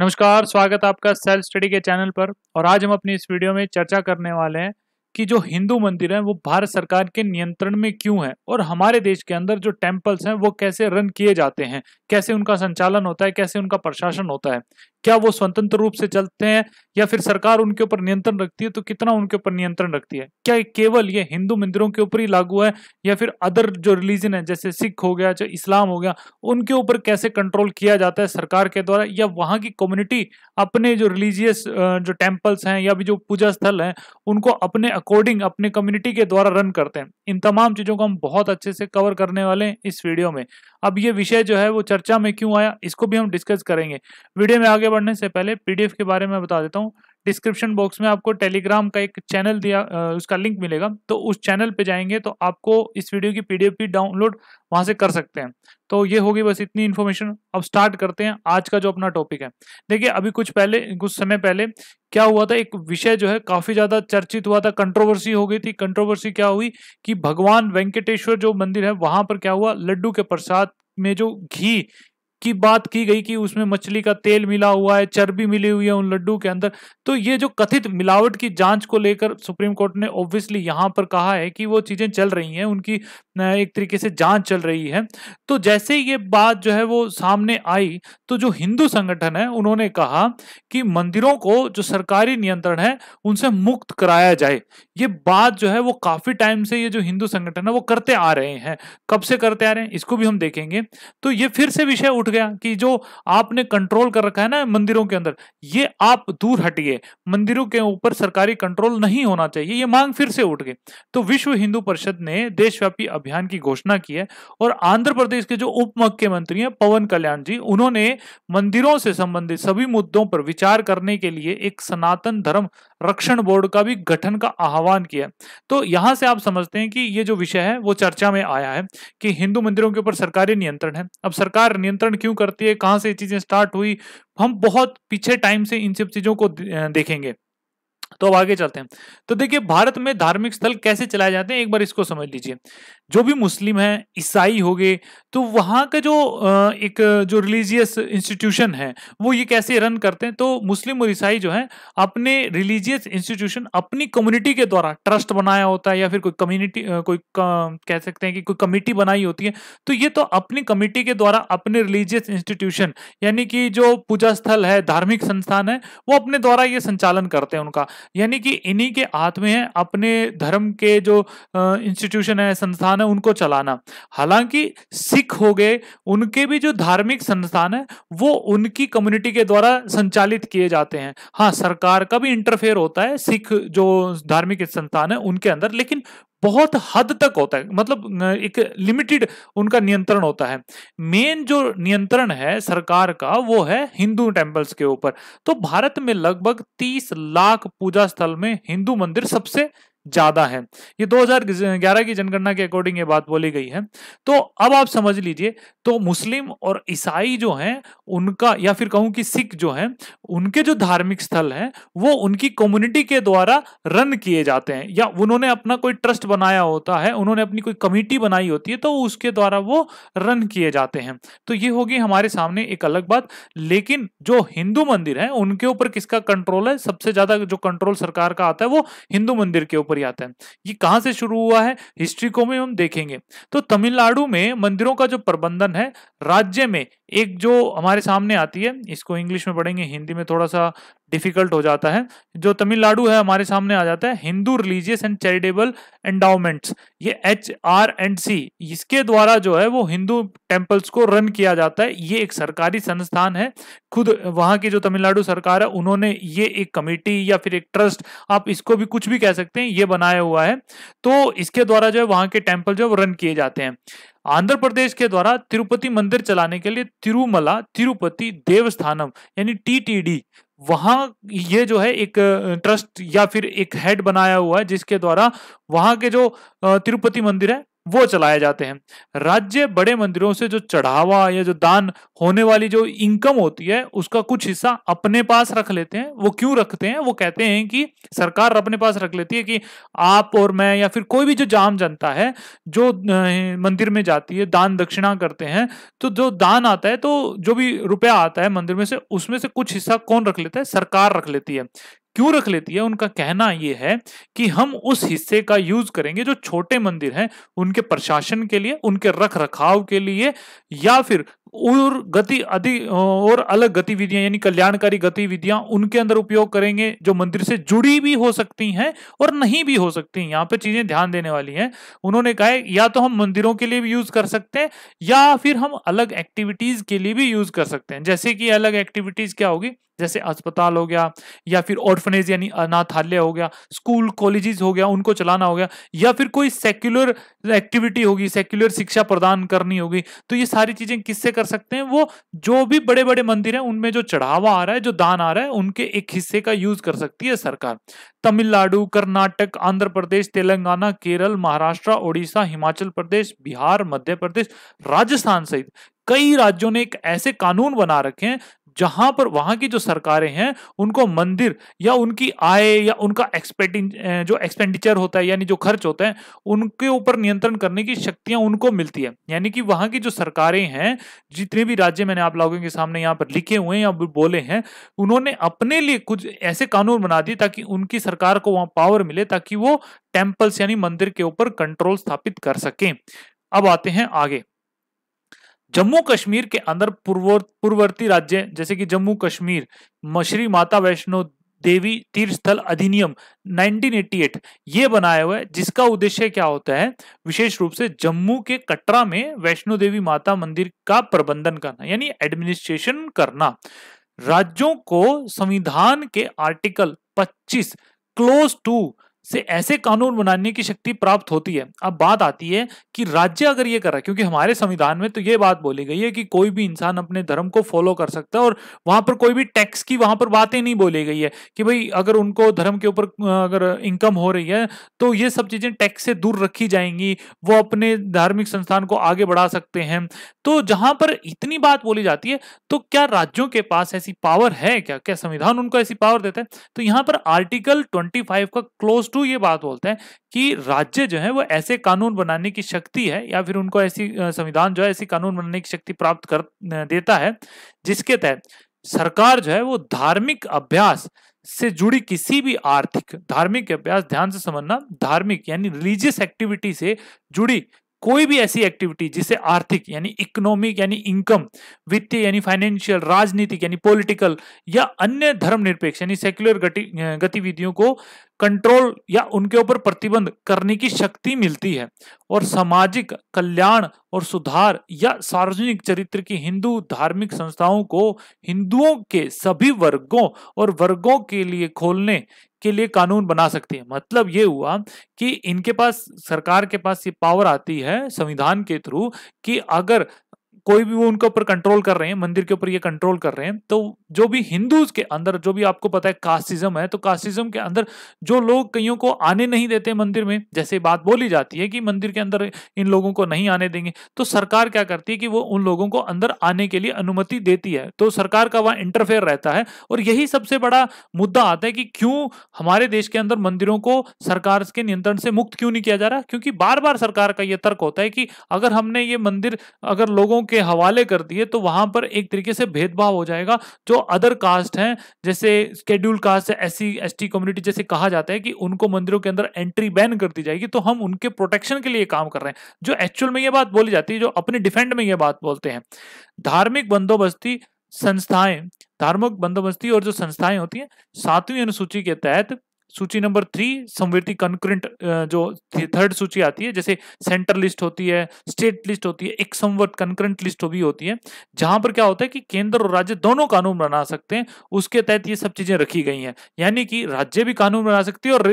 नमस्कार स्वागत आपका सेल्फ स्टडी के चैनल पर और आज हम अपनी इस वीडियो में चर्चा करने वाले हैं कि जो हिंदू मंदिर हैं वो भारत सरकार के नियंत्रण में क्यों है और हमारे देश के अंदर जो टेम्पल्स हैं वो कैसे रन किए जाते हैं कैसे उनका संचालन होता है कैसे उनका प्रशासन होता है क्या वो स्वतंत्र रूप से चलते हैं या फिर सरकार उनके ऊपर नियंत्रण रखती है तो कितना उनके ऊपर नियंत्रण रखती है क्या केवल ये हिंदू मंदिरों के ऊपर ही लागू है या फिर अदर जो रिलीजन है जैसे सिख हो गया चाहे इस्लाम हो गया उनके ऊपर कैसे कंट्रोल किया जाता है सरकार के द्वारा या वहाँ की कम्युनिटी अपने जो रिलीजियस जो टेम्पल्स हैं या भी जो पूजा स्थल हैं उनको अपने अकॉर्डिंग अपने कम्युनिटी के द्वारा रन करते हैं इन तमाम चीज़ों को हम बहुत अच्छे से कवर करने वाले हैं इस वीडियो में अब ये विषय जो है वो चर्चा में क्यों आया इसको भी हम डिस्कस करेंगे वीडियो में आगे बढ़ने से पहले पीडीएफ के बारे में बता देता हूँ डिस्क्रिप्शन बॉक्स में आपको टेलीग्राम का एक चैनल दिया उसका लिंक मिलेगा तो उस चैनल पे जाएंगे तो आपको इस वीडियो की पीडीएफ भी डाउनलोड वहां से कर सकते हैं तो ये होगी बस इतनी इन्फॉर्मेशन अब स्टार्ट करते हैं आज का जो अपना टॉपिक है देखिए अभी कुछ पहले कुछ समय पहले क्या हुआ था एक विषय जो है काफी ज्यादा चर्चित हुआ था कंट्रोवर्सी हो गई थी कंट्रोवर्सी क्या हुई कि भगवान वेंकटेश्वर जो मंदिर है वहां पर क्या हुआ लड्डू के प्रसाद में जो घी की बात की गई कि उसमें मछली का तेल मिला हुआ है चर्बी मिली हुई है उन लड्डू के अंदर तो ये जो कथित मिलावट की जांच को लेकर सुप्रीम कोर्ट ने ऑब्वियसली यहाँ पर कहा है कि वो चीजें चल रही हैं उनकी एक तरीके से जांच चल रही है तो जैसे ये बात जो है वो सामने आई तो जो हिंदू संगठन है उन्होंने कहा कि मंदिरों को जो सरकारी नियंत्रण है उनसे मुक्त कराया जाए ये बात जो है वो काफी टाइम से ये जो हिंदू संगठन है वो करते आ रहे हैं कब से करते आ रहे हैं इसको भी हम देखेंगे तो ये फिर से विषय उठ उठ गया कि जो आपने कंट्रोल कर रखा है ना मंदिरों के अंदर ये आप दूर हटिए मंदिरों के ऊपर सरकारी कंट्रोल नहीं होना चाहिए ये मांग फिर से उठ गई तो विश्व हिंदू परिषद ने देशव्यापी अभियान की घोषणा की है और आंध्र प्रदेश के जो उप मुख्यमंत्री हैं पवन कल्याण जी उन्होंने मंदिरों से संबंधित सभी मुद्दों पर विचार करने के लिए एक सनातन धर्म रक्षण बोर्ड का भी गठन का आह्वान किया तो यहां से आप समझते हैं कि ये जो विषय है वो चर्चा में आया है कि हिंदू मंदिरों के ऊपर सरकारी नियंत्रण है अब सरकार नियंत्रण क्यों करती है कहाँ से ये चीजें स्टार्ट हुई हम बहुत पीछे टाइम से इन सब चीजों को देखेंगे तो अब आगे चलते हैं तो देखिए भारत में धार्मिक स्थल कैसे चलाए जाते हैं एक बार इसको समझ लीजिए जो भी मुस्लिम हैं ईसाई हो गए तो वहाँ का जो एक जो रिलीजियस इंस्टीट्यूशन है वो ये कैसे रन करते हैं तो मुस्लिम और ईसाई जो है अपने रिलीजियस इंस्टीट्यूशन अपनी कम्युनिटी के द्वारा ट्रस्ट बनाया होता है या फिर कोई कम्युनिटी कोई कह सकते हैं कि कोई कमेटी बनाई होती है तो ये तो अपनी कमेटी के द्वारा अपने रिलीजियस इंस्टीट्यूशन यानी कि जो पूजा स्थल है धार्मिक संस्थान है वो अपने द्वारा ये संचालन करते हैं उनका यानी कि इन्हीं के हाथ में है अपने धर्म के जो इंस्टीट्यूशन है संस्थान संस्थान है उनको चलाना हालांकि सिख हो गए उनके भी जो धार्मिक संस्थान है वो उनकी कम्युनिटी के द्वारा संचालित किए जाते हैं हाँ सरकार का भी इंटरफेयर होता है सिख जो धार्मिक संस्थान है उनके अंदर लेकिन बहुत हद तक होता है मतलब एक लिमिटेड उनका नियंत्रण होता है मेन जो नियंत्रण है सरकार का वो है हिंदू टेम्पल्स के ऊपर तो भारत में लगभग 30 लाख पूजा स्थल में हिंदू मंदिर सबसे ज्यादा है ये 2011 की जनगणना के अकॉर्डिंग ये बात बोली गई है तो अब आप समझ लीजिए तो मुस्लिम और ईसाई जो हैं उनका या फिर कहूं कि सिख जो हैं उनके जो धार्मिक स्थल हैं वो उनकी कम्युनिटी के द्वारा रन किए जाते हैं या उन्होंने अपना कोई ट्रस्ट बनाया होता है उन्होंने अपनी कोई कमिटी बनाई होती है तो उसके द्वारा वो रन किए जाते हैं तो ये होगी हमारे सामने एक अलग बात लेकिन जो हिंदू मंदिर है उनके ऊपर किसका कंट्रोल है सबसे ज्यादा जो कंट्रोल सरकार का आता है वो हिंदू मंदिर के ऊपर ऊपर ही आता है ये कहाँ से शुरू हुआ है हिस्ट्री को में हम देखेंगे तो तमिलनाडु में मंदिरों का जो प्रबंधन है राज्य में एक जो हमारे सामने आती है इसको इंग्लिश में पढ़ेंगे हिंदी में थोड़ा सा डिफिकल्ट हो जाता है जो तमिलनाडु है हमारे सामने आ जाता है Hindu religious and charitable endowments ये एच आर एंड सी इसके द्वारा जो है वो हिंदू टेम्पल्स को रन किया जाता है ये एक सरकारी संस्थान है खुद वहाँ की जो तमिलनाडु सरकार है उन्होंने ये एक कमेटी या फिर एक ट्रस्ट आप इसको भी कुछ भी कह सकते हैं ये बनाया हुआ है तो इसके द्वारा जो है वहाँ के टेम्पल जो रन किए जाते हैं आंध्र प्रदेश के द्वारा तिरुपति मंदिर चलाने के लिए तिरुमला तिरुपति देवस्थानम यानी टीटीडी वहाँ ये जो है एक ट्रस्ट या फिर एक हेड बनाया हुआ है जिसके द्वारा वहाँ के जो तिरुपति मंदिर है वो चलाए जाते हैं राज्य बड़े मंदिरों से जो चढ़ावा या जो दान होने वाली जो इनकम होती है उसका कुछ हिस्सा अपने पास रख लेते हैं वो क्यों रखते हैं वो कहते हैं कि सरकार अपने पास रख लेती है कि आप और मैं या फिर कोई भी जो जाम जनता है जो मंदिर में जाती है दान दक्षिणा करते हैं तो जो दान आता है तो जो भी रुपया आता है मंदिर में से उसमें से कुछ हिस्सा कौन रख लेता है सरकार रख लेती है क्यों रख लेती है उनका कहना यह है कि हम उस हिस्से का यूज करेंगे जो छोटे मंदिर हैं उनके प्रशासन के लिए उनके रख रखाव के लिए या फिर और गति अधिक और अलग गतिविधियां यानी कल्याणकारी गतिविधियां उनके अंदर उपयोग करेंगे जो मंदिर से जुड़ी भी हो सकती हैं और नहीं भी हो सकती यहां पे चीजें ध्यान देने वाली हैं उन्होंने कहा या तो हम मंदिरों के लिए भी यूज कर सकते हैं या फिर हम अलग एक्टिविटीज के लिए भी यूज कर सकते हैं जैसे कि अलग एक्टिविटीज क्या होगी जैसे अस्पताल हो गया या फिर ऑर्फनेज यानी अनाथालय हो गया स्कूल कॉलेजेस हो गया उनको चलाना हो गया या फिर कोई सेक्युलर एक्टिविटी होगी सेक्युलर शिक्षा प्रदान करनी होगी तो ये सारी चीजें किससे कर सकते हैं वो जो भी बड़े बड़े मंदिर हैं उनमें जो चढ़ावा आ रहा है जो दान आ रहा है उनके एक हिस्से का यूज कर सकती है सरकार तमिलनाडु कर्नाटक आंध्र प्रदेश तेलंगाना केरल महाराष्ट्र ओडिशा हिमाचल प्रदेश बिहार मध्य प्रदेश राजस्थान सहित कई राज्यों ने एक ऐसे कानून बना रखे हैं जहां पर वहां की जो सरकारें हैं उनको मंदिर या उनकी आय या उनका एक्सपेंडि जो एक्सपेंडिचर होता है यानी जो खर्च होता है उनके ऊपर नियंत्रण करने की शक्तियां उनको मिलती है यानी कि वहां की जो सरकारें हैं जितने भी राज्य मैंने आप लोगों के सामने यहाँ पर लिखे हुए हैं या बोले हैं उन्होंने अपने लिए कुछ ऐसे कानून बना दिए ताकि उनकी सरकार को वहां पावर मिले ताकि वो टेम्पल्स यानी मंदिर के ऊपर कंट्रोल स्थापित कर सकें अब आते हैं आगे जम्मू कश्मीर के अंदर पूर्ववर्ती राज्य जैसे कि जम्मू कश्मीर श्री माता वैष्णो देवी तीर्थ स्थल अधिनियम 1988 ये बनाया हुआ है जिसका उद्देश्य क्या होता है विशेष रूप से जम्मू के कटरा में वैष्णो देवी माता मंदिर का प्रबंधन करना यानी एडमिनिस्ट्रेशन करना राज्यों को संविधान के आर्टिकल 25 क्लोज टू से ऐसे कानून बनाने की शक्ति प्राप्त होती है अब बात आती है कि राज्य अगर ये कर रहा है क्योंकि हमारे संविधान में तो ये बात बोली गई है कि कोई भी इंसान अपने धर्म को फॉलो कर सकता है और वहां पर कोई भी टैक्स की वहां पर बातें नहीं बोली गई है कि भाई अगर उनको धर्म के ऊपर अगर इनकम हो रही है तो ये सब चीजें टैक्स से दूर रखी जाएंगी वो अपने धार्मिक संस्थान को आगे बढ़ा सकते हैं तो जहां पर इतनी बात बोली जाती है तो क्या राज्यों के पास ऐसी पावर है क्या क्या संविधान उनको ऐसी पावर देता है तो यहां पर आर्टिकल ट्वेंटी का क्लोज टू ये बात बोलते हैं कि राज्य जो है वो ऐसे कानून बनाने की शक्ति है या फिर उनको ऐसी संविधान जो है ऐसी कानून बनाने की शक्ति प्राप्त कर देता है जिसके तहत सरकार जो है वो धार्मिक अभ्यास से जुड़ी किसी भी आर्थिक धार्मिक अभ्यास ध्यान से समझना धार्मिक यानी रिलीजियस एक्टिविटी से जुड़ी कोई भी ऐसी एक्टिविटी जिसे आर्थिक यानी इकोनॉमिक यानी इनकम वित्तीय यानी फाइनेंशियल राजनीतिक यानी पॉलिटिकल या अन्य धर्मनिरपेक्ष यानी सेक्युलर गति गतिविधियों को कंट्रोल या उनके ऊपर प्रतिबंध करने की शक्ति मिलती है और सामाजिक कल्याण और सुधार या सार्वजनिक चरित्र की हिंदू धार्मिक संस्थाओं को हिंदुओं के सभी वर्गों और वर्गों के लिए खोलने के लिए कानून बना सकती है मतलब ये हुआ कि इनके पास सरकार के पास ये पावर आती है संविधान के थ्रू कि अगर कोई भी वो उनके ऊपर कंट्रोल कर रहे हैं मंदिर के ऊपर ये कंट्रोल कर रहे हैं तो जो भी हिंदूज के अंदर जो भी आपको पता है कास्टिज्म है तो कास्टिज्म के अंदर जो लोग कईयों को आने नहीं देते मंदिर में जैसे बात बोली जाती है कि मंदिर के अंदर इन लोगों को नहीं आने देंगे तो सरकार क्या करती है कि वो उन लोगों को अंदर आने के लिए अनुमति देती है तो सरकार का वहां इंटरफेयर रहता है और यही सबसे बड़ा मुद्दा आता है कि क्यों हमारे देश के अंदर मंदिरों को सरकार के नियंत्रण से मुक्त क्यों नहीं किया जा रहा क्योंकि बार बार सरकार का यह तर्क होता है कि अगर हमने ये मंदिर अगर लोगों के हवाले कर दिए तो वहां पर एक तरीके से भेदभाव हो जाएगा जो अदर कास्ट हैं जैसे scheduled caste S C S T community जैसे कहा जाता है कि उनको मंदिरों के अंदर एंट्री बैन कर दी जाएगी तो हम उनके प्रोटेक्शन के लिए काम कर रहे हैं जो एक्चुअल में ये बात बोली जाती है जो अपने डिफेंड में ये बात बोलते हैं धार्मिक बंदोबस्ती संस्थाएं धार्मिक बंदोबस्ती और जो संस्थाएं होती हैं सातवीं अनुसूची के तहत सूची नंबर थ्री संवेदी कंक्रेंट जो थर्ड सूची आती है जैसे सेंटर लिस्ट होती है स्टेट लिस्ट होती है एक संवर्त कंक्रेंट लिस्ट भी होती है जहां पर क्या होता है कि केंद्र और राज्य दोनों कानून बना सकते हैं उसके तहत ये सब चीजें रखी गई हैं यानी कि राज्य भी कानून बना सकती है और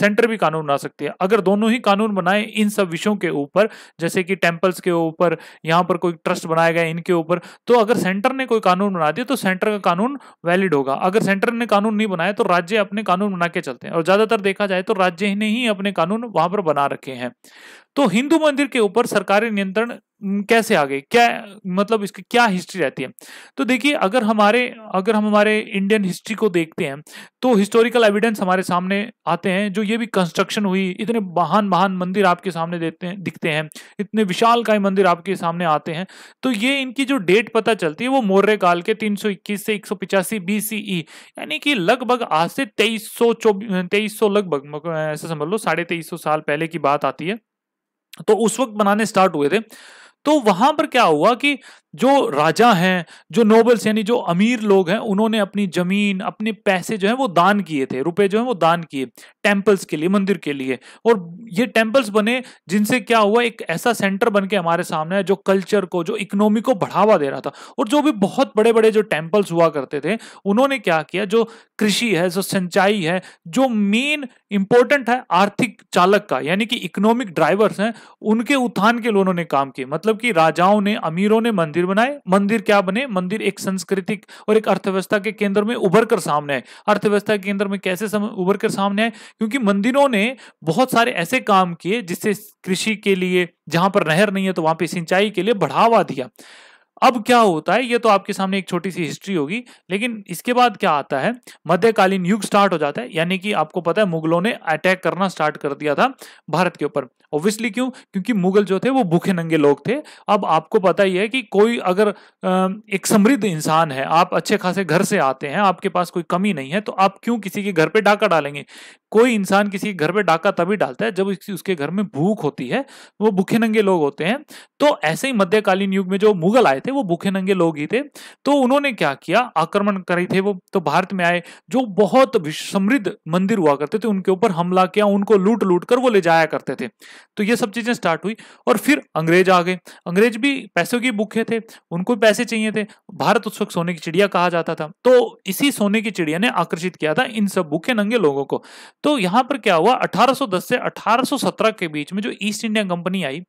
सेंटर भी कानून बना सकती है अगर दोनों ही कानून बनाए इन सब विषयों के ऊपर जैसे कि टेम्पल्स के ऊपर यहाँ पर कोई ट्रस्ट बनाया गया इनके ऊपर तो अगर सेंटर ने कोई कानून बना दिया तो सेंटर का कानून वैलिड होगा अगर सेंटर ने कानून नहीं बनाया तो राज्य अपने कानून बना के चलते करते हैं और ज्यादातर देखा जाए तो राज्य ने ही अपने कानून वहां पर बना रखे हैं तो हिंदू मंदिर के ऊपर सरकारी नियंत्रण कैसे आ गए क्या मतलब इसकी क्या हिस्ट्री रहती है तो देखिए अगर हमारे अगर हम हमारे इंडियन हिस्ट्री को देखते हैं तो हिस्टोरिकल एविडेंस हमारे सामने आते हैं जो ये भी कंस्ट्रक्शन हुई इतने महान महान मंदिर आपके सामने देते हैं दिखते हैं इतने विशाल काय मंदिर आपके सामने आते हैं तो ये इनकी जो डेट पता चलती है वो मौर्य काल के तीन से एक सौ e, यानी कि लगभग आज से तेईस सौ लगभग ऐसा समझ लो साढ़े साल पहले की बात आती है तो उस वक्त बनाने स्टार्ट हुए थे तो वहां पर क्या हुआ कि जो राजा हैं जो नोबल्स यानी जो अमीर लोग हैं उन्होंने अपनी जमीन अपने पैसे जो है वो दान किए थे रुपए जो है वो दान किए टेम्पल्स के लिए मंदिर के लिए और ये टेम्पल्स बने जिनसे क्या हुआ एक ऐसा सेंटर बन के हमारे सामने है जो कल्चर को जो इकोनॉमी को बढ़ावा दे रहा था और जो भी बहुत बड़े बड़े जो टेम्पल्स हुआ करते थे उन्होंने क्या किया जो कृषि है जो सिंचाई है जो मेन इंपॉर्टेंट है आर्थिक चालक का यानी कि इकोनॉमिक ड्राइवर्स हैं उनके उत्थान के लिए उन्होंने काम किए मतलब कि राजाओं ने अमीरों ने मंदिर मंदिर बनाए मंदिर क्या बने मंदिर एक संस्कृतिक और एक अर्थव्यवस्था के केंद्र में उभर कर सामने आए अर्थव्यवस्था के केंद्र में कैसे उभर कर सामने आए क्योंकि मंदिरों ने बहुत सारे ऐसे काम किए जिससे कृषि के लिए जहां पर नहर नहीं है तो वहां पर सिंचाई के लिए बढ़ावा दिया अब क्या होता है ये तो आपके सामने एक छोटी सी हिस्ट्री होगी लेकिन इसके बाद क्या आता है मध्यकालीन युग स्टार्ट हो जाता है यानी कि आपको पता है मुगलों ने अटैक करना स्टार्ट कर दिया था भारत के ऊपर ऑब्वियसली क्यों क्योंकि मुगल जो थे वो भूखे नंगे लोग थे अब आपको पता ही है कि कोई अगर एक समृद्ध इंसान है आप अच्छे खासे घर से आते हैं आपके पास कोई कमी नहीं है तो आप क्यों किसी के घर पर डाका डालेंगे कोई इंसान किसी के घर पर डाका तभी डालता है जब उसके घर में भूख होती है वो भूखे नंगे लोग होते हैं तो ऐसे ही मध्यकालीन युग में जो मुगल आए थे थे वो भूखे नंगे लोग ही थे तो उन्होंने क्या किया आक्रमण करे थे वो तो भारत में आए जो बहुत समृद्ध मंदिर हुआ करते थे उनके ऊपर हमला किया उनको लूट लूट कर वो ले जाया करते थे तो ये सब चीजें स्टार्ट हुई और फिर अंग्रेज आ गए अंग्रेज भी पैसों की भूखे थे उनको पैसे चाहिए थे भारत उस वक्त सोने की चिड़िया कहा जाता था तो इसी सोने की चिड़िया ने आकर्षित किया था इन सब भूखे नंगे लोगों को तो यहां पर क्या हुआ 1810 से 1817 के बीच में जो ईस्ट इंडिया कंपनी आई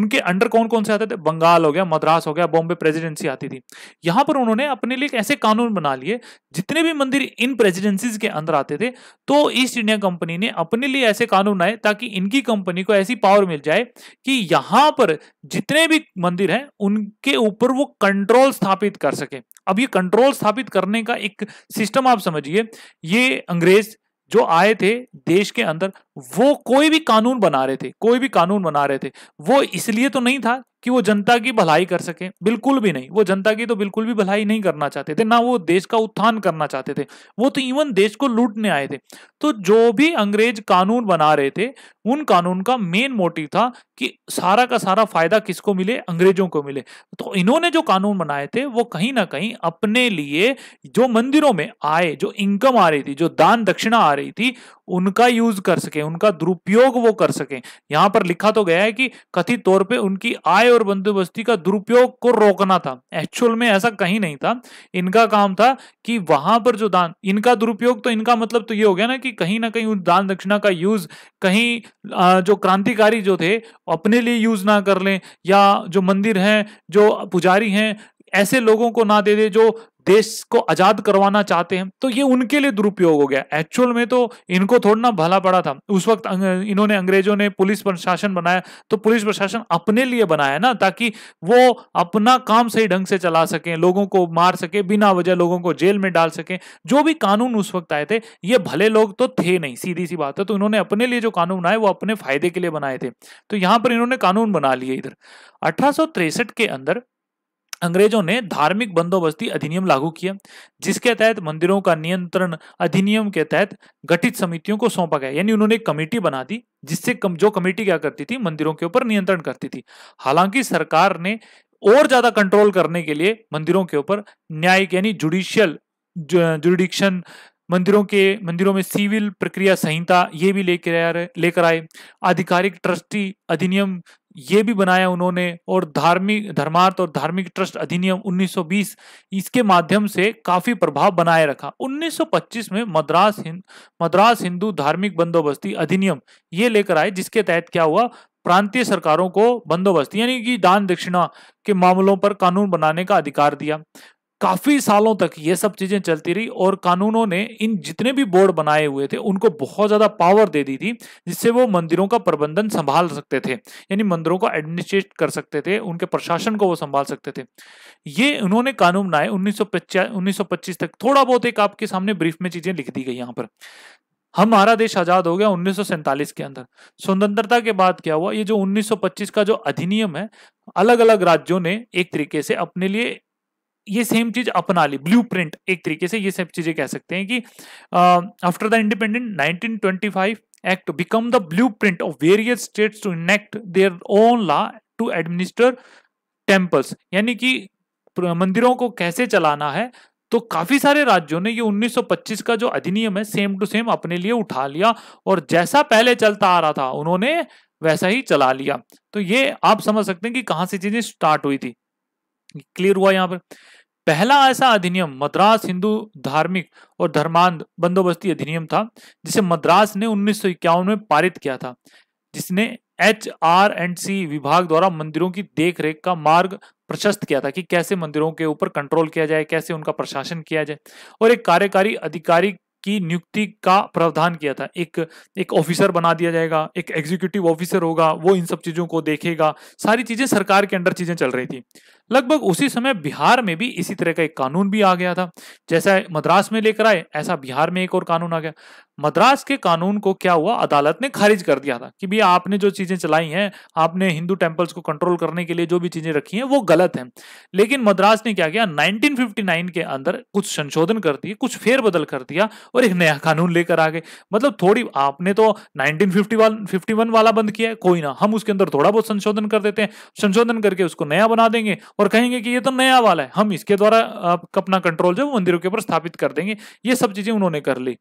उनके अंडर कौन कौन से आते थे बंगाल हो गया मद्रास हो गया बॉम्बे प्रेसिडेंसी आती थी यहाँ पर उन्होंने अपने लिए ऐसे कानून बना लिए जितने भी मंदिर इन प्रेसिडेंसीज के अंदर आते थे तो ईस्ट इंडिया कंपनी ने अपने लिए ऐसे कानून आए ताकि इनकी कंपनी को ऐसी पावर मिल जाए कि यहाँ पर जितने भी मंदिर हैं उनके ऊपर वो कंट्रोल स्थापित कर सके अब ये कंट्रोल स्थापित करने का एक सिस्टम आप समझिए ये अंग्रेज जो आए थे देश के अंदर वो कोई भी कानून बना रहे थे कोई भी कानून बना रहे थे वो इसलिए तो नहीं था कि वो जनता की भलाई कर सके बिल्कुल भी नहीं वो जनता की तो बिल्कुल भी भलाई नहीं करना चाहते थे ना वो देश का उत्थान करना चाहते थे वो तो इवन देश को लूटने आए थे तो जो भी अंग्रेज कानून बना रहे थे उन कानून का मेन मोटिव था कि सारा का सारा फायदा किसको मिले अंग्रेजों को मिले तो इन्होंने जो कानून बनाए थे वो कहीं ना कहीं अपने लिए जो मंदिरों में आए जो इनकम आ रही थी जो दान दक्षिणा आ रही थी उनका यूज कर सके उनका दुरुपयोग वो कर सके यहां पर लिखा तो गया है कि कथित तौर पे उनकी आय और बंदोबस्ती का दुरुपयोग को रोकना था एक्चुअल में ऐसा कहीं नहीं था इनका काम था कि वहां पर जो दान इनका दुरुपयोग तो इनका मतलब तो ये हो गया ना कि कहीं ना कहीं उन दान दक्षिणा का यूज कहीं जो क्रांतिकारी जो थे अपने लिए यूज ना कर लें या जो मंदिर हैं जो पुजारी हैं ऐसे लोगों को ना दे दे जो देश को आजाद करवाना चाहते हैं तो ये उनके लिए दुरुपयोग हो गया एक्चुअल में तो इनको थोड़ा ना भला पड़ा था उस वक्त इन्होंने अंग्रेजों ने पुलिस प्रशासन बनाया तो पुलिस प्रशासन अपने लिए बनाया ना ताकि वो अपना काम सही ढंग से चला सके लोगों को मार सके बिना वजह लोगों को जेल में डाल सके जो भी कानून उस वक्त आए थे ये भले लोग तो थे नहीं सीधी सी बात है तो इन्होंने अपने लिए जो कानून बनाए वो अपने फायदे के लिए बनाए थे तो यहां पर इन्होंने कानून बना लिए इधर अठारह के अंदर अंग्रेजों ने धार्मिक बंदोबस्ती अधिनियम लागू किया जिसके तहत मंदिरों का नियंत्रण अधिनियम के तहत गठित समितियों को सौंपा गया यानी उन्होंने एक कमेटी बना दी जिससे कम जो कमेटी क्या करती थी मंदिरों के ऊपर नियंत्रण करती थी हालांकि सरकार ने और ज्यादा कंट्रोल करने के लिए मंदिरों के ऊपर न्यायिक यानी जुडिशियल जुडिक्शन मंदिरों के मंदिरों में सिविल प्रक्रिया संहिता ये भी लेकर लेकर आए आधिकारिक ट्रस्टी अधिनियम ये भी बनाया उन्होंने और धार्मिक धर्मार्थ और धार्मिक ट्रस्ट अधिनियम 1920 इसके माध्यम से काफी प्रभाव बनाए रखा 1925 में मद्रास हिंद मद्रास हिंदू धार्मिक बंदोबस्ती अधिनियम ये लेकर आए जिसके तहत क्या हुआ प्रांतीय सरकारों को बंदोबस्त यानी कि दान दक्षिणा के मामलों पर कानून बनाने का अधिकार दिया काफ़ी सालों तक ये सब चीज़ें चलती रही और कानूनों ने इन जितने भी बोर्ड बनाए हुए थे उनको बहुत ज़्यादा पावर दे दी थी जिससे वो मंदिरों का प्रबंधन संभाल सकते थे यानी मंदिरों को एडमिनिस्ट्रेट कर सकते थे उनके प्रशासन को वो संभाल सकते थे ये उन्होंने कानून बनाए उन्नीस उन्नीस तक थोड़ा बहुत एक आपके सामने ब्रीफ में चीज़ें लिख दी गई यहाँ पर हमारा देश आज़ाद हो गया उन्नीस के अंदर स्वतंत्रता के बाद क्या हुआ ये जो 1925 का जो अधिनियम है अलग अलग राज्यों ने एक तरीके से अपने लिए ये सेम चीज अपना ली ब्लू एक तरीके से ये सब चीजें कह सकते हैं कि after the independent 1925 act become the blueprint of various state to enact their own law to administer temples यानी कि मंदिरों को कैसे चलाना है तो काफी सारे राज्यों ने ये 1925 का जो अधिनियम है सेम टू सेम अपने लिए उठा लिया और जैसा पहले चलता आ रहा था उन्होंने वैसा ही चला लिया तो ये आप समझ सकते हैं कि कहां से चीजें स्टार्ट हुई थी क्लियर हुआ यहां पर पहला ऐसा अधिनियम मद्रास हिंदू धार्मिक और धर्मांध बंदोबस्ती अधिनियम था जिसे मद्रास ने उन्नीस में पारित किया था जिसने एच आर एंड सी विभाग द्वारा मंदिरों की देखरेख का मार्ग प्रशस्त किया था कि कैसे मंदिरों के ऊपर कंट्रोल किया जाए कैसे उनका प्रशासन किया जाए और एक कार्यकारी अधिकारी की नियुक्ति का प्रावधान किया था एक एक ऑफिसर बना दिया जाएगा एक एग्जीक्यूटिव ऑफिसर होगा वो इन सब चीज़ों को देखेगा सारी चीज़ें सरकार के अंडर चीज़ें चल रही थी लगभग उसी समय बिहार में भी इसी तरह का एक कानून भी आ गया था जैसा मद्रास में लेकर आए ऐसा बिहार में एक और कानून आ गया मद्रास के कानून को क्या हुआ अदालत ने खारिज कर दिया था कि भैया आपने जो चीजें चलाई हैं आपने हिंदू टेम्पल्स को कंट्रोल करने के लिए जो भी चीजें रखी हैं वो गलत हैं लेकिन मद्रास ने क्या किया 1959 के अंदर कुछ संशोधन कर दिए कुछ फेरबदल कर दिया और एक नया कानून लेकर आ गए मतलब थोड़ी आपने तो नाइनटीन फिफ्टी वाला बंद किया है कोई ना हम उसके अंदर थोड़ा बहुत संशोधन कर देते हैं संशोधन करके उसको नया बना देंगे और कहेंगे कि ये तो नया वाला है हम इसके द्वारा अपना कंट्रोल जो मंदिरों के ऊपर स्थापित कर देंगे ये सब चीजें उन्होंने कर ली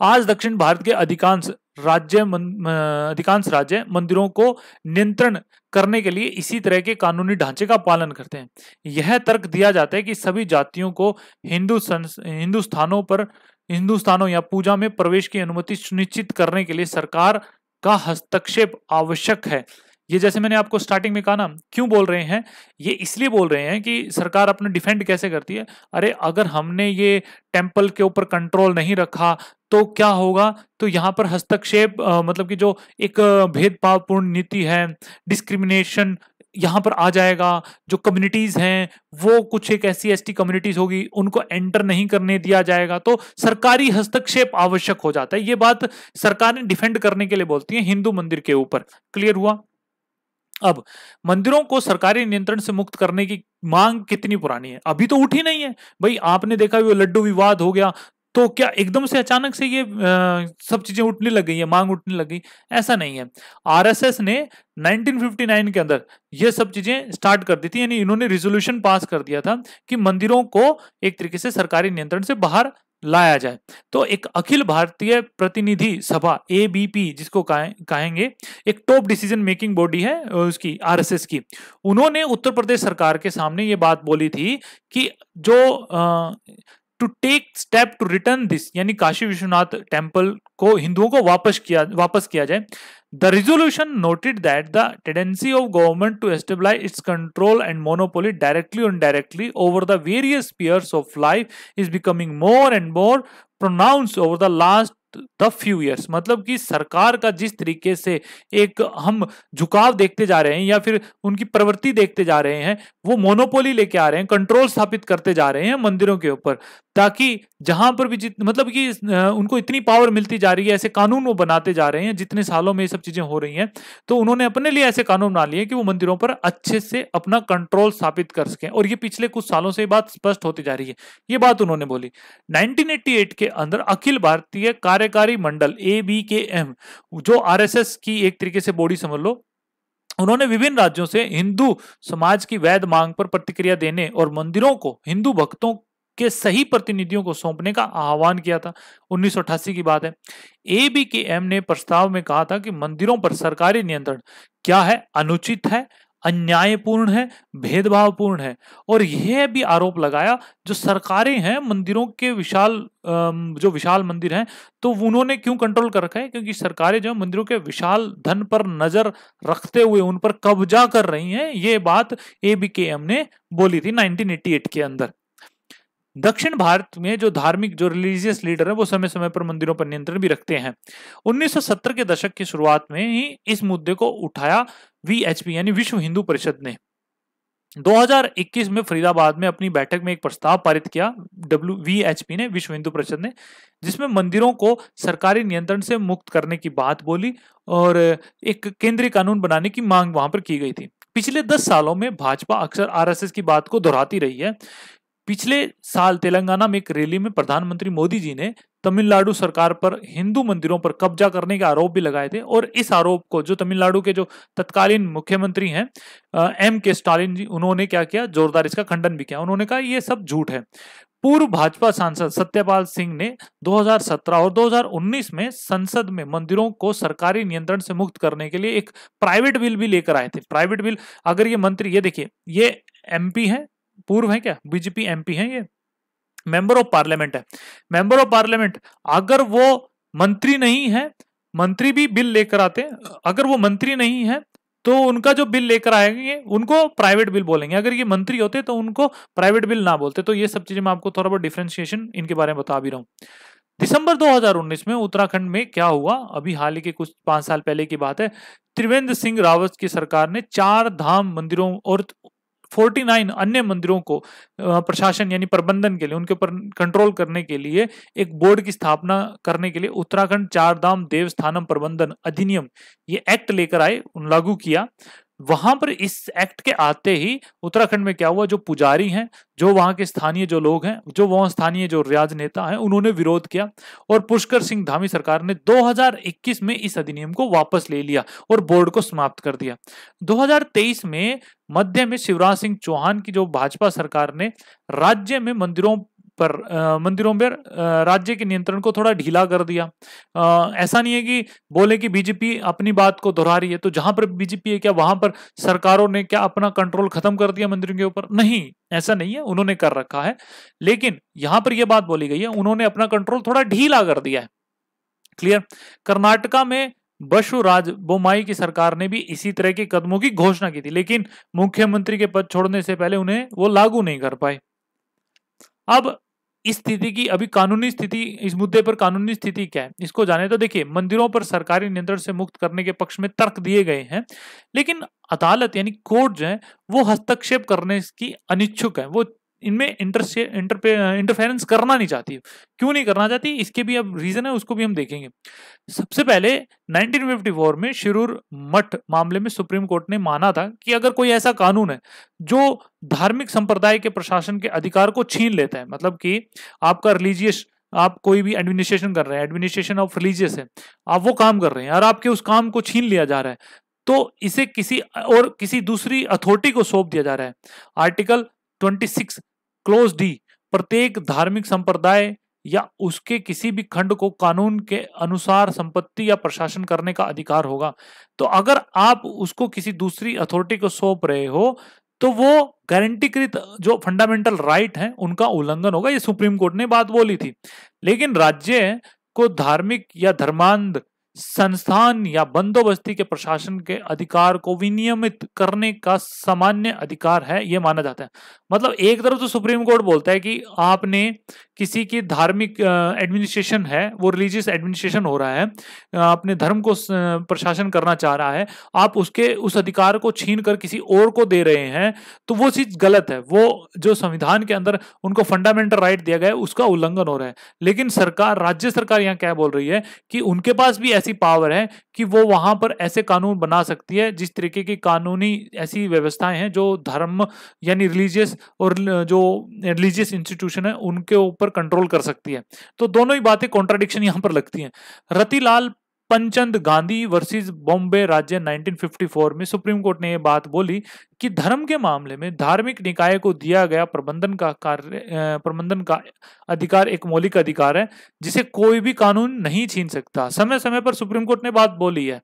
आज दक्षिण भारत के अधिकांश राज्य अधिकांश राज्य मंदिरों को नियंत्रण करने के लिए इसी तरह के कानूनी ढांचे का पालन करते हैं यह तर्क दिया जाता है कि सभी जातियों को हिंदू हिंदुस्थानों पर हिंदुस्तानों या पूजा में प्रवेश की अनुमति सुनिश्चित करने के लिए सरकार का हस्तक्षेप आवश्यक है ये जैसे मैंने आपको स्टार्टिंग में कहा ना क्यों बोल रहे हैं ये इसलिए बोल रहे हैं कि सरकार अपने डिफेंड कैसे करती है अरे अगर हमने ये टेम्पल के ऊपर कंट्रोल नहीं रखा तो क्या होगा तो यहाँ पर हस्तक्षेप मतलब कि जो एक भेदभावपूर्ण नीति है डिस्क्रिमिनेशन यहाँ पर आ जाएगा जो कम्युनिटीज़ हैं वो कुछ एक ऐसी एस टी कम्युनिटीज़ होगी उनको एंटर नहीं करने दिया जाएगा तो सरकारी हस्तक्षेप आवश्यक हो जाता है ये बात सरकार ने डिफेंड करने के लिए बोलती है हिंदू मंदिर के ऊपर क्लियर हुआ अब मंदिरों को सरकारी नियंत्रण से मुक्त करने की मांग कितनी पुरानी है अभी तो उठी नहीं है भाई आपने देखा वो लड्डू विवाद हो गया तो क्या एकदम से अचानक से ये आ, सब चीजें उठने लग गई है मांग उठने लग गई ऐसा नहीं है आरएसएस ने 1959 के अंदर ये सब चीजें स्टार्ट कर दी थी यानी इन्होंने रिजोल्यूशन पास कर दिया था कि मंदिरों को एक तरीके से सरकारी नियंत्रण से बाहर लाया जाए तो एक अखिल भारतीय प्रतिनिधि सभा पी जिसको कहेंगे एक टॉप डिसीजन मेकिंग बॉडी है उसकी आरएसएस की उन्होंने उत्तर प्रदेश सरकार के सामने ये बात बोली थी कि जो to take step to return this यानी काशी विश्वनाथ टेम्पल को हिंदुओं को वापस किया वापस किया जाए The resolution noted that the tendency of government to establish its control and monopoly directly or indirectly over the various spheres of life is becoming more and more pronounced over the last the few years मतलब कि सरकार का जिस तरीके से एक हम झुकाव देखते जा रहे हैं या फिर उनकी प्रवृत्ति देखते जा रहे हैं वो मोनोपोली लेके आ रहे हैं कंट्रोल स्थापित करते जा रहे हैं मंदिरों के ऊपर ताकि जहां पर भी जित मतलब कि उनको इतनी पावर मिलती जा रही है ऐसे कानून वो बनाते जा रहे हैं जितने सालों में ये सब चीजें हो रही हैं तो उन्होंने अपने लिए ऐसे कानून बना लिए कि वो मंदिरों पर अच्छे से अपना कंट्रोल स्थापित कर सकें और ये पिछले कुछ सालों से बात स्पष्ट होती जा रही है ये बात उन्होंने बोली नाइनटीन के अंदर अखिल भारतीय कार्य Karyakari Mandal A B K M जो आरएसएस की एक तरीके से बॉडी समझ लो उन्होंने विभिन्न राज्यों से हिंदू समाज की वैध मांग पर प्रतिक्रिया देने और मंदिरों को हिंदू भक्तों के सही प्रतिनिधियों को सौंपने का आह्वान किया था 1988 की बात है ए बी के एम ने प्रस्ताव में कहा था कि मंदिरों पर सरकारी नियंत्रण क्या है अनुचित है अन्यायपूर्ण है भेदभावपूर्ण है और यह भी आरोप लगाया जो सरकारें हैं मंदिरों के विशाल जो विशाल मंदिर हैं तो उन्होंने क्यों कंट्रोल कर रखा है क्योंकि सरकारें जो मंदिरों के विशाल धन पर नजर रखते हुए उन पर कब्जा कर रही हैं ये बात ए बी के एम ने बोली थी 1988 के अंदर दक्षिण भारत में जो धार्मिक जो रिलीजियस लीडर है वो समय समय पर मंदिरों पर नियंत्रण भी रखते हैं 1970 के दशक की शुरुआत में ही इस मुद्दे को उठाया वीएचपी यानी विश्व हिंदू परिषद ने 2021 में फरीदाबाद में अपनी बैठक में एक प्रस्ताव पारित किया डब्ल्यू वी ने विश्व हिंदू परिषद ने जिसमें मंदिरों को सरकारी नियंत्रण से मुक्त करने की बात बोली और एक केंद्रीय कानून बनाने की मांग वहां पर की गई थी पिछले दस सालों में भाजपा अक्सर आरएसएस की बात को दोहराती रही है पिछले साल तेलंगाना में एक रैली में प्रधानमंत्री मोदी जी ने तमिलनाडु सरकार पर हिंदू मंदिरों पर कब्जा करने के आरोप भी लगाए थे और इस आरोप को जो तमिलनाडु के जो तत्कालीन मुख्यमंत्री हैं एम के स्टालिन जी उन्होंने क्या किया जोरदार इसका खंडन भी किया उन्होंने कहा यह सब झूठ है पूर्व भाजपा सांसद सत्यपाल सिंह ने 2017 और 2019 में संसद में मंदिरों को सरकारी नियंत्रण से मुक्त करने के लिए एक प्राइवेट बिल भी लेकर आए थे प्राइवेट बिल अगर ये मंत्री ये देखिए ये एमपी हैं पूर्व है क्या बीजेपी एमपी है ये मेंबर ऑफ पार्लियामेंट है मेंबर ऑफ पार्लियामेंट अगर वो मंत्री नहीं है मंत्री भी बिल लेकर आते अगर वो मंत्री नहीं है तो उनका जो बिल लेकर आएंगे उनको प्राइवेट बिल बोलेंगे अगर ये मंत्री होते तो उनको प्राइवेट बिल ना बोलते तो ये सब चीजें मैं आपको थोड़ा बहुत डिफ्रेंशिएशन इनके बारे में बता भी रहा हूं दिसंबर 2019 में उत्तराखंड में क्या हुआ अभी हाल ही के कुछ पांच साल पहले की बात है त्रिवेंद्र सिंह रावत की सरकार ने चार धाम मंदिरों और 49 अन्य मंदिरों को प्रशासन यानी प्रबंधन के लिए उनके ऊपर कंट्रोल करने के लिए एक बोर्ड की स्थापना करने के लिए उत्तराखंड चार धाम देवस्थानम प्रबंधन अधिनियम ये एक्ट लेकर आए उन लागू किया वहां पर इस एक्ट के आते ही उत्तराखंड में क्या हुआ जो पुजारी हैं जो वहां के स्थानीय जो लोग हैं जो वहां स्थानीय जो रियाज नेता हैं उन्होंने विरोध किया और पुष्कर सिंह धामी सरकार ने 2021 में इस अधिनियम को वापस ले लिया और बोर्ड को समाप्त कर दिया 2023 में मध्य में शिवराज सिंह चौहान की जो भाजपा सरकार ने राज्य में मंदिरों पर मंदिरों पर राज्य के नियंत्रण को थोड़ा ढीला कर दिया ऐसा नहीं है कि बोले कि बीजेपी अपनी बात को दोहरा रही है तो जहां पर बीजेपी है क्या वहां पर सरकारों ने क्या अपना कंट्रोल खत्म कर दिया मंदिरों के ऊपर नहीं ऐसा नहीं है उन्होंने कर रखा है लेकिन यहां पर यह बात बोली गई है उन्होंने अपना कंट्रोल थोड़ा ढीला कर दिया है क्लियर कर्नाटका में बशुराज बोमाई की सरकार ने भी इसी तरह के कदमों की घोषणा की थी लेकिन मुख्यमंत्री के पद छोड़ने से पहले उन्हें वो लागू नहीं कर पाए अब इस स्थिति की अभी कानूनी स्थिति इस मुद्दे पर कानूनी स्थिति क्या है इसको जाने तो देखिए मंदिरों पर सरकारी नियंत्रण से मुक्त करने के पक्ष में तर्क दिए गए हैं लेकिन अदालत यानी कोर्ट जो है वो हस्तक्षेप करने की अनिच्छुक है वो इनमें इंटर इंटरफेरेंस करना नहीं चाहती क्यों नहीं करना चाहती इसके भी अब रीज़न है उसको भी हम देखेंगे सबसे पहले 1954 में शिरूर मठ मामले में सुप्रीम कोर्ट ने माना था कि अगर कोई ऐसा कानून है जो धार्मिक संप्रदाय के प्रशासन के अधिकार को छीन लेता है मतलब कि आपका रिलीजियस आप कोई भी एडमिनिस्ट्रेशन कर रहे हैं एडमिनिस्ट्रेशन ऑफ रिलीजियस है आप वो काम कर रहे हैं और आपके उस काम को छीन लिया जा रहा है तो इसे किसी और किसी दूसरी अथॉरिटी को सौंप दिया जा रहा है आर्टिकल 26 क्लोज डी प्रत्येक धार्मिक संप्रदाय या उसके किसी भी खंड को कानून के अनुसार संपत्ति या प्रशासन करने का अधिकार होगा तो अगर आप उसको किसी दूसरी अथॉरिटी को सौंप रहे हो तो वो गारंटीकृत जो फंडामेंटल राइट हैं उनका उल्लंघन होगा ये सुप्रीम कोर्ट ने बात बोली थी लेकिन राज्य को धार्मिक या धर्मांध संस्थान या बंदोबस्ती के प्रशासन के अधिकार को विनियमित करने का सामान्य अधिकार है यह माना जाता है मतलब एक तरफ तो सुप्रीम कोर्ट बोलता है कि आपने किसी की धार्मिक एडमिनिस्ट्रेशन है वो रिलीजियस एडमिनिस्ट्रेशन हो रहा है आपने धर्म को प्रशासन करना चाह रहा है आप उसके उस अधिकार को छीन कर किसी और को दे रहे हैं तो वो चीज़ गलत है वो जो संविधान के अंदर उनको फंडामेंटल राइट दिया गया है उसका उल्लंघन हो रहा है लेकिन सरकार राज्य सरकार यहाँ क्या बोल रही है कि उनके पास भी ऐसी पावर है कि वो वहां पर ऐसे कानून बना सकती है जिस तरीके की कानूनी ऐसी व्यवस्थाएं हैं जो धर्म यानी रिलीजियस और जो रिलीजियस इंस्टीट्यूशन है उनके ऊपर कंट्रोल कर सकती है तो दोनों ही बातें कॉन्ट्राडिक्शन यहां पर लगती हैं रतिलाल पंचंद गांधी वर्सेस बॉम्बे राज्य 1954 में सुप्रीम कोर्ट ने यह बात बोली कि धर्म के मामले में धार्मिक निकाय को दिया गया प्रबंधन का कार्य प्रबंधन का अधिकार एक मौलिक अधिकार है जिसे कोई भी कानून नहीं छीन सकता समय समय पर सुप्रीम कोर्ट ने बात बोली है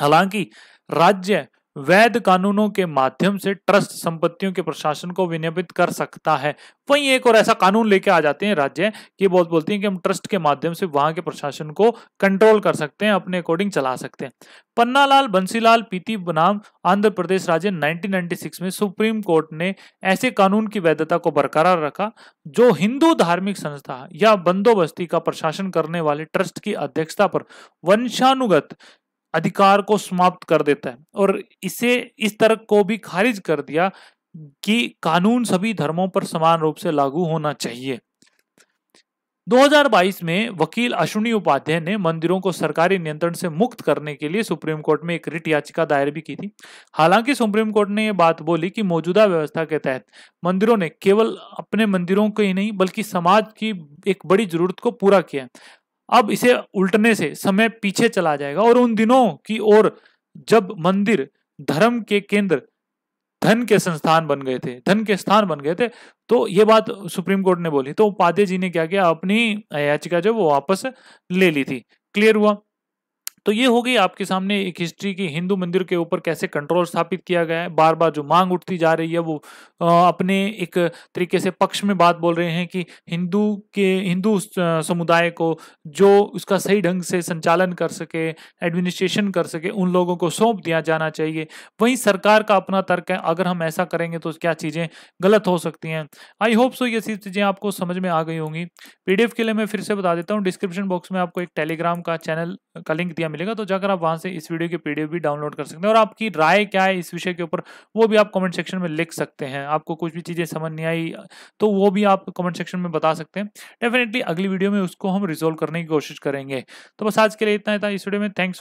हालांकि राज्य वैध कानूनों के माध्यम से ट्रस्ट संपत्तियों के प्रशासन को विनियमित कर सकता है वहीं एक और ऐसा कानून लेके आ जाते हैं राज्य कि बहुत बोलती हैं कि हम ट्रस्ट के माध्यम से वहां के प्रशासन को कंट्रोल कर सकते हैं अपने अकॉर्डिंग चला सकते हैं पन्नालाल बंसीलाल पीती बनाम आंध्र प्रदेश राज्य 1996 में सुप्रीम कोर्ट ने ऐसे कानून की वैधता को बरकरार रखा जो हिंदू धार्मिक संस्था या बंदोबस्ती का प्रशासन करने वाले ट्रस्ट की अध्यक्षता पर वंशानुगत अधिकार को समाप्त कर देता है और इसे इस तर्क को भी खारिज कर दिया कि कानून सभी धर्मों पर समान रूप से लागू होना चाहिए 2022 में वकील अश्विनी उपाध्याय ने मंदिरों को सरकारी नियंत्रण से मुक्त करने के लिए सुप्रीम कोर्ट में एक रिट याचिका दायर भी की थी हालांकि सुप्रीम कोर्ट ने यह बात बोली कि मौजूदा व्यवस्था के तहत मंदिरों ने केवल अपने मंदिरों को ही नहीं बल्कि समाज की एक बड़ी जरूरत को पूरा किया अब इसे उल्टने से समय पीछे चला जाएगा और उन दिनों की ओर जब मंदिर धर्म के केंद्र धन के संस्थान बन गए थे धन के स्थान बन गए थे तो ये बात सुप्रीम कोर्ट ने बोली तो उपाध्याय जी ने क्या किया अपनी याचिका जो वो वापस ले ली थी क्लियर हुआ तो ये हो गई आपके सामने एक हिस्ट्री की हिंदू मंदिर के ऊपर कैसे कंट्रोल स्थापित किया गया है बार बार जो मांग उठती जा रही है वो अपने एक तरीके से पक्ष में बात बोल रहे हैं कि हिंदू के हिंदू समुदाय को जो उसका सही ढंग से संचालन कर सके एडमिनिस्ट्रेशन कर सके उन लोगों को सौंप दिया जाना चाहिए वहीं सरकार का अपना तर्क है अगर हम ऐसा करेंगे तो क्या चीज़ें गलत हो सकती हैं आई होप सो ये सी चीज़ें आपको समझ में आ गई होंगी पी के लिए मैं फिर से बता देता हूँ डिस्क्रिप्शन बॉक्स में आपको एक टेलीग्राम का चैनल का लिंक दिया मिलेगा तो जाकर आप वहां से इस वीडियो की पीडीएफ भी डाउनलोड कर सकते हैं और आपकी राय क्या है इस विषय के ऊपर वो भी आप कमेंट सेक्शन में लिख सकते हैं आपको कुछ भी चीज़ें समझ नहीं आई तो वो भी आप कमेंट सेक्शन में बता सकते हैं डेफिनेटली अगली वीडियो में उसको हम रिजोल्व करने की कोशिश करेंगे तो बस आज के लिए इतना ही था इस वीडियो में थैंक्स